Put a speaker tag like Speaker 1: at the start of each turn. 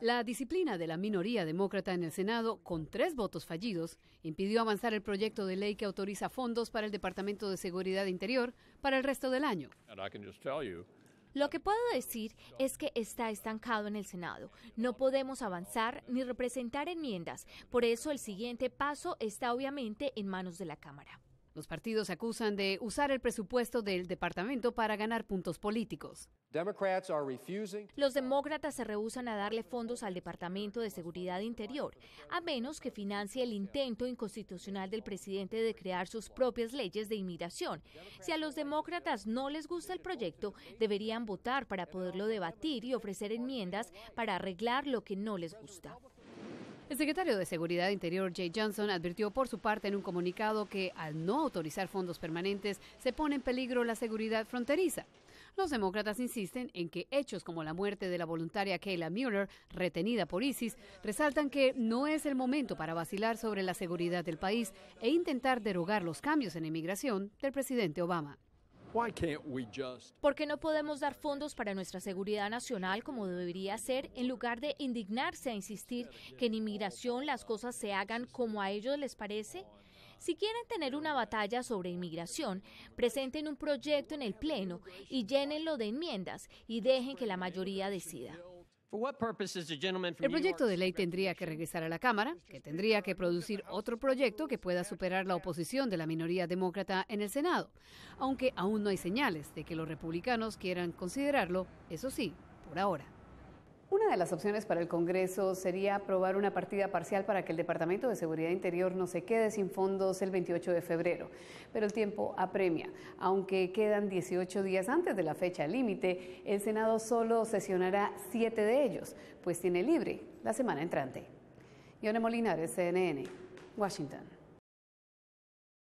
Speaker 1: La disciplina de la minoría demócrata en el Senado, con tres votos fallidos, impidió avanzar el proyecto de ley que autoriza fondos para el Departamento de Seguridad Interior para el resto del año. Lo que puedo decir es que está estancado
Speaker 2: en el Senado. No podemos avanzar ni representar enmiendas. Por eso el siguiente
Speaker 1: paso está obviamente en manos de la Cámara. Los partidos acusan de usar el presupuesto del departamento para ganar puntos políticos. Los demócratas
Speaker 2: se rehúsan a darle fondos al Departamento de Seguridad Interior, a menos que financie el intento inconstitucional del presidente de crear sus propias leyes de inmigración. Si a los demócratas no les gusta el proyecto, deberían votar para poderlo debatir y ofrecer enmiendas
Speaker 1: para arreglar lo que no les gusta. El secretario de Seguridad Interior Jay Johnson advirtió por su parte en un comunicado que al no autorizar fondos permanentes se pone en peligro la seguridad fronteriza. Los demócratas insisten en que hechos como la muerte de la voluntaria Kayla Mueller, retenida por ISIS, resaltan que no es el momento para vacilar sobre la seguridad del país e intentar derogar los cambios en inmigración del presidente Obama. ¿Por qué no podemos dar fondos para nuestra seguridad nacional como debería
Speaker 2: ser en lugar de indignarse a insistir que en inmigración las cosas se hagan como a ellos les parece? Si quieren tener una batalla sobre inmigración, presenten un proyecto en el Pleno y llénenlo de enmiendas y dejen que la mayoría decida.
Speaker 1: El proyecto de ley tendría que regresar a la Cámara, que tendría que producir otro proyecto que pueda superar la oposición de la minoría demócrata en el Senado, aunque aún no hay señales de que los republicanos quieran considerarlo, eso sí, por ahora. Una de las opciones para el Congreso sería aprobar una partida parcial para que el Departamento de Seguridad Interior no se quede sin fondos el 28 de febrero, pero el tiempo apremia. Aunque quedan 18 días antes de la fecha límite, el Senado solo sesionará siete de ellos, pues tiene libre la semana entrante. Yone Molinares, CNN, Washington.